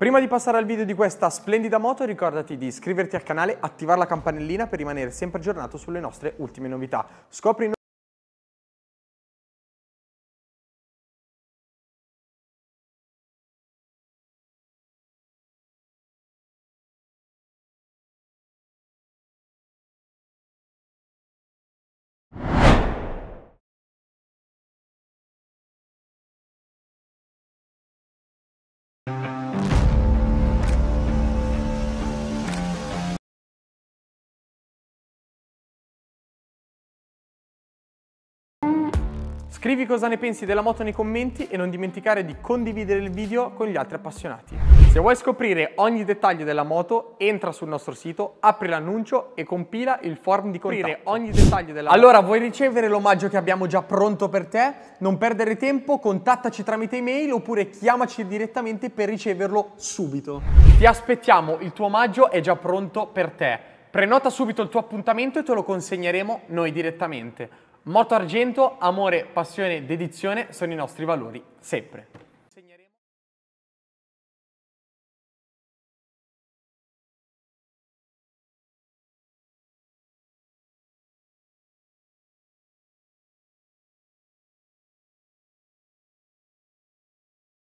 Prima di passare al video di questa splendida moto ricordati di iscriverti al canale, attivare la campanellina per rimanere sempre aggiornato sulle nostre ultime novità. Scopri Scrivi cosa ne pensi della moto nei commenti e non dimenticare di condividere il video con gli altri appassionati. Se vuoi scoprire ogni dettaglio della moto, entra sul nostro sito, apri l'annuncio e compila il form di contatto. ogni dettaglio della moto. Allora, vuoi ricevere l'omaggio che abbiamo già pronto per te? Non perdere tempo, contattaci tramite email oppure chiamaci direttamente per riceverlo subito. Ti aspettiamo, il tuo omaggio è già pronto per te. Prenota subito il tuo appuntamento e te lo consegneremo noi direttamente. Moto Argento, amore, passione, dedizione sono i nostri valori sempre.